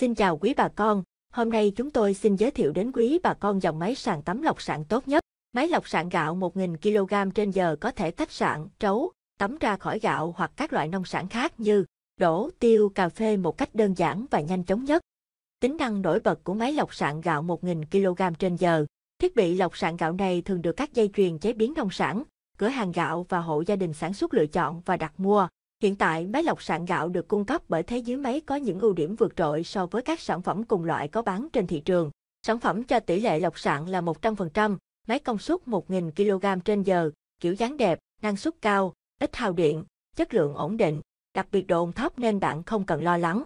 Xin chào quý bà con, hôm nay chúng tôi xin giới thiệu đến quý bà con dòng máy sàn tắm lọc sạn tốt nhất. Máy lọc sạn gạo 1.000 kg trên giờ có thể tách sạn, trấu, tắm ra khỏi gạo hoặc các loại nông sản khác như đổ, tiêu, cà phê một cách đơn giản và nhanh chóng nhất. Tính năng nổi bật của máy lọc sạn gạo 1.000 kg trên giờ. Thiết bị lọc sạn gạo này thường được các dây chuyền chế biến nông sản, cửa hàng gạo và hộ gia đình sản xuất lựa chọn và đặt mua. Hiện tại, máy lọc sạn gạo được cung cấp bởi thế giới máy có những ưu điểm vượt trội so với các sản phẩm cùng loại có bán trên thị trường. Sản phẩm cho tỷ lệ lọc sạn là 100%, máy công suất 1.000 kg trên giờ, kiểu dáng đẹp, năng suất cao, ít hao điện, chất lượng ổn định, đặc biệt độ ồn thấp nên bạn không cần lo lắng.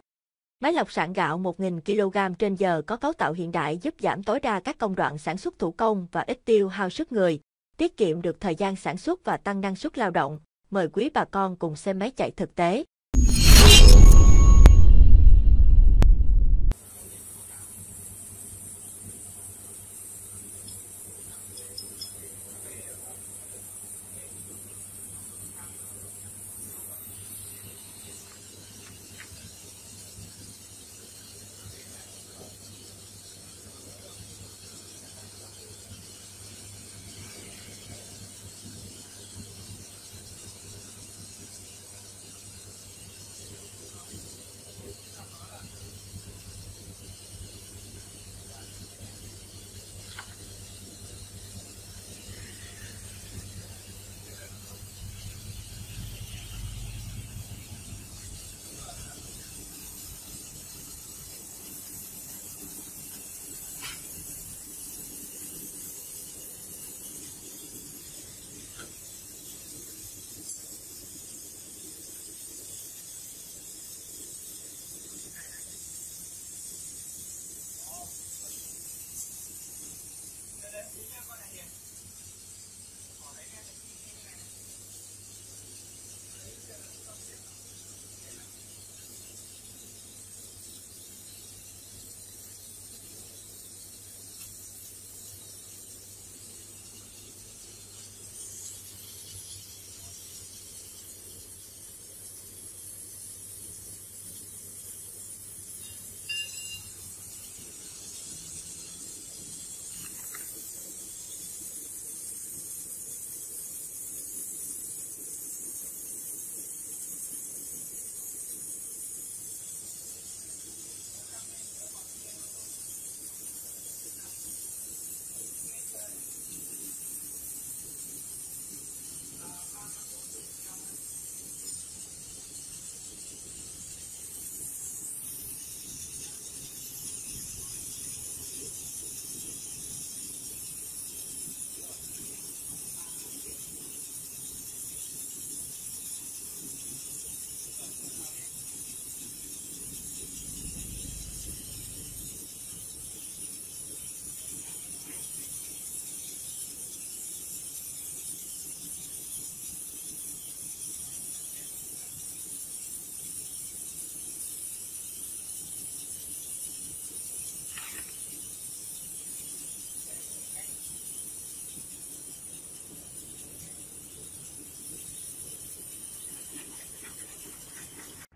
Máy lọc sạn gạo 1.000 kg trên giờ có cấu tạo hiện đại giúp giảm tối đa các công đoạn sản xuất thủ công và ít tiêu hao sức người, tiết kiệm được thời gian sản xuất và tăng năng suất lao động mời quý bà con cùng xem máy chạy thực tế.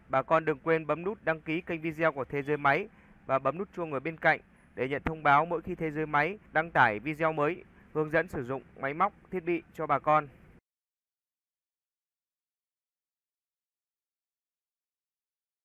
Bà con đừng quên bấm nút đăng ký kênh video của Thế Giới Máy và bấm nút chuông ở bên cạnh để nhận thông báo mỗi khi Thế Giới Máy đăng tải video mới hướng dẫn sử dụng máy móc, thiết bị cho bà con.